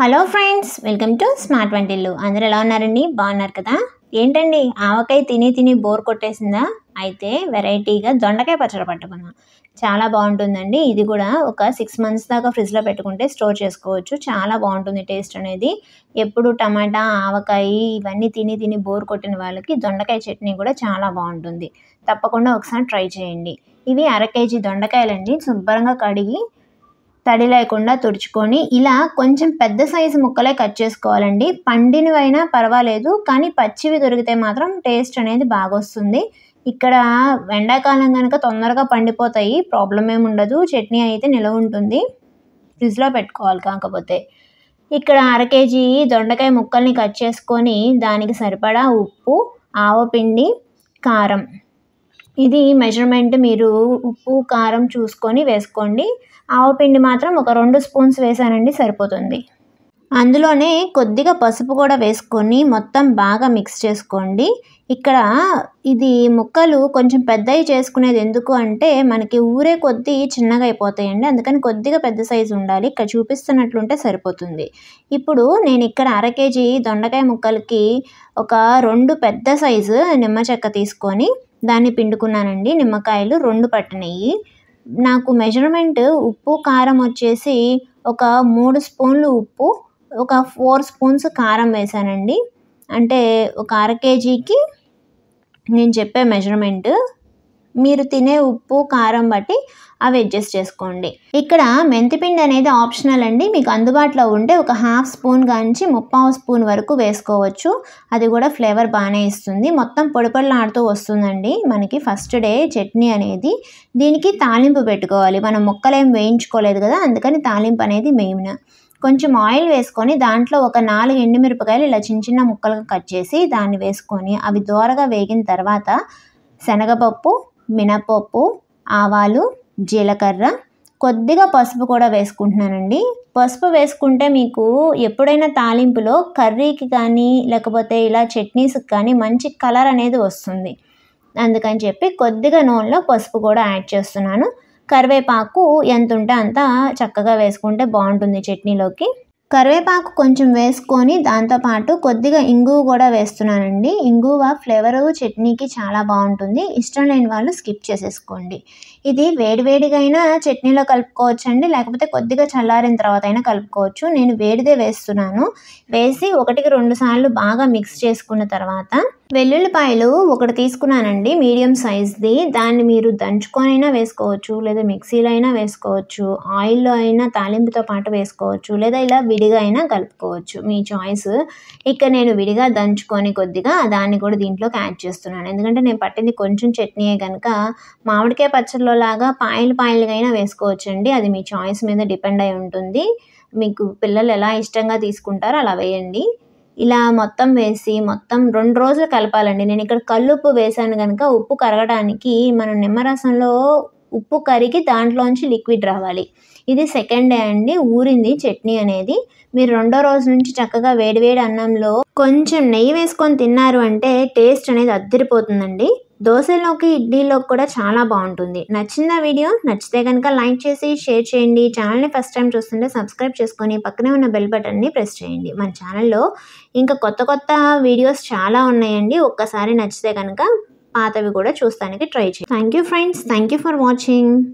hello friends welcome to smart వంటిల్లు అందరు ఎలా ఉన్నారండి బాగున్నారు కదా ఏంటండి ఆవకాయ తిని తిని బోర్ కొట్టేసిందా అయితే వెరైటీగా దొండకాయ పచ్చడి పట్టుకున్నాం చాలా బాగుంటుందండి ఇది కూడా ఒక సిక్స్ మంత్స్ దాకా ఫ్రిడ్జ్లో పెట్టుకుంటే స్టోర్ చేసుకోవచ్చు చాలా బాగుంటుంది టేస్ట్ అనేది ఎప్పుడు టమాటా ఆవకాయ ఇవన్నీ తిని తిని బోర్ కొట్టిన వాళ్ళకి దొండకాయ చట్నీ కూడా చాలా బాగుంటుంది తప్పకుండా ఒకసారి ట్రై చేయండి ఇవి అర కేజీ దొండకాయలండి శుభ్రంగా కడిగి తడి లేకుండా తుడుచుకొని ఇలా కొంచెం పెద్ద సైజు ముక్కలే కట్ చేసుకోవాలండి పండినవైనా పర్వాలేదు కానీ పచ్చివి దొరికితే మాత్రం టేస్ట్ అనేది బాగొస్తుంది ఇక్కడ ఎండాకాలం కనుక తొందరగా పండిపోతాయి ప్రాబ్లం ఏమి ఉండదు చట్నీ అయితే నిలవ ఉంటుంది ఫ్రిడ్జ్లో పెట్టుకోవాలి కాకపోతే ఇక్కడ అర కేజీ దొండకాయ ముక్కల్ని కట్ చేసుకొని దానికి సరిపడా ఉప్పు ఆవపిండి కారం ఇది మెజర్మెంట్ మీరు ఉప్పు కారం చూసుకొని వేసుకోండి ఆవు పిండి మాత్రం ఒక రెండు స్పూన్స్ వేసానండి సరిపోతుంది అందులోనే కొద్దిగా పసుపు కూడా వేసుకొని మొత్తం బాగా మిక్స్ చేసుకోండి ఇక్కడ ఇది ముక్కలు కొంచెం పెద్దవి చేసుకునేది ఎందుకు అంటే మనకి ఊరే కొద్ది చిన్నగా అయిపోతాయండి అందుకని కొద్దిగా పెద్ద సైజు ఉండాలి ఇక్కడ చూపిస్తున్నట్లుంటే సరిపోతుంది ఇప్పుడు నేను ఇక్కడ అర కేజీ దొండకాయ ముక్కలకి ఒక రెండు పెద్ద సైజు నిమ్మ చెక్క తీసుకొని దాన్ని పిండుకున్నానండి నిమ్మకాయలు రెండు పట్టినాయి నాకు మెజర్మెంట్ ఉప్పు కారం వచ్చేసి ఒక మూడు స్పూన్లు ఉప్పు ఒక ఫోర్ స్పూన్స్ కారం వేసానండి అంటే ఒక అర కేజీకి నేను చెప్పే మెజర్మెంట్ మీరు తినే ఉప్పు కారం బట్టి అవి అడ్జస్ట్ చేసుకోండి ఇక్కడ మెంతిపిండి అనేది ఆప్షనల్ అండి మీకు అందుబాటులో ఉంటే ఒక హాఫ్ స్పూన్ కానించి ముప్పావు స్పూన్ వరకు వేసుకోవచ్చు అది కూడా ఫ్లేవర్ బాగానే ఇస్తుంది మొత్తం పొడిపొడలాడుతూ వస్తుందండి మనకి ఫస్ట్ డే చట్నీ అనేది దీనికి తాలింపు పెట్టుకోవాలి మనం ముక్కలేం వేయించుకోలేదు కదా అందుకని తాలింపు అనేది మెయిన్ కొంచెం ఆయిల్ వేసుకొని దాంట్లో ఒక నాలుగు ఎండుమిరపకాయలు ఇలా చిన్న చిన్న ముక్కలుగా కట్ చేసి దాన్ని వేసుకొని అవి దోరగా వేగిన తర్వాత శనగపప్పు మినపప్పు ఆవాలు జీలకర్ర కొద్దిగా పసుపు కూడా వేసుకుంటున్నానండి పసుపు వేసుకుంటే మీకు ఎప్పుడైనా తాలింపులో కర్రీకి కానీ లేకపోతే ఇలా చట్నీస్కి కానీ మంచి కలర్ అనేది వస్తుంది అందుకని చెప్పి కొద్దిగా నూనెలో పసుపు కూడా యాడ్ చేస్తున్నాను కరివేపాకు ఎంత ఉంటే అంత చక్కగా వేసుకుంటే బాగుంటుంది చట్నీలోకి కరివేపాకు కొంచెం వేసుకొని దాంతోపాటు కొద్దిగా ఇంగువ కూడా వేస్తున్నానండి ఇంగువ ఫ్లేవరు చట్నీకి చాలా బాగుంటుంది ఇష్టం లేని వాళ్ళు స్కిప్ చేసేసుకోండి ఇది వేడివేడిగా అయినా చట్నీలో కలుపుకోవచ్చండి లేకపోతే కొద్దిగా చల్లారిన తర్వాత అయినా కలుపుకోవచ్చు నేను వేడిదే వేస్తున్నాను వేసి ఒకటికి రెండు సార్లు బాగా మిక్స్ చేసుకున్న తర్వాత వెల్లుల్లిపాయలు ఒకటి తీసుకున్నానండి మీడియం సైజ్ది దాన్ని మీరు దంచుకొనైనా వేసుకోవచ్చు లేదా మిక్సీలో అయినా వేసుకోవచ్చు ఆయిల్లో అయినా తాలింపుతో పాటు వేసుకోవచ్చు లేదా ఇలా విడిగా అయినా కలుపుకోవచ్చు మీ చాయిస్ ఇక్కడ నేను విడిగా దంచుకొని కొద్దిగా దాన్ని కూడా దీంట్లోకి యాడ్ చేస్తున్నాను ఎందుకంటే నేను పట్టింది కొంచెం చట్నీయే కనుక మామిడికాయ పచ్చడిలో లాగా పాయలు పాయలుగా వేసుకోవచ్చండి అది మీ చాయిస్ మీద డిపెండ్ అయి ఉంటుంది మీకు పిల్లలు ఎలా ఇష్టంగా తీసుకుంటారో అలా వేయండి ఇలా మొత్తం వేసి మొత్తం రెండు రోజులు కలపాలండి నేను ఇక్కడ కల్లుప్పు వేసాను కనుక ఉప్పు కరగడానికి మనం నిమ్మరసంలో ఉప్పు కరిగి దాంట్లోంచి లిక్విడ్ రావాలి ఇది సెకండ్ డే అండి ఊరింది చట్నీ అనేది మీరు రెండో రోజు నుంచి చక్కగా వేడివేడి అన్నంలో కొంచెం నెయ్యి వేసుకొని తిన్నారు అంటే టేస్ట్ అనేది అద్దరిపోతుందండి దోశలోకి ఇడ్లీలోకి కూడా చాలా బాగుంటుంది నచ్చిన వీడియో నచ్చితే కనుక లైక్ చేసి షేర్ చేయండి ఛానల్ని ఫస్ట్ టైం చూస్తుంటే సబ్స్క్రైబ్ చేసుకొని పక్కనే ఉన్న బెల్ బటన్ని ప్రెస్ చేయండి మన ఛానల్లో ఇంకా కొత్త కొత్త వీడియోస్ చాలా ఉన్నాయండి ఒక్కసారి నచ్చితే కనుక పాతవి కూడా చూస్తానికి ట్రై చేయండి thank you friends thank you for watching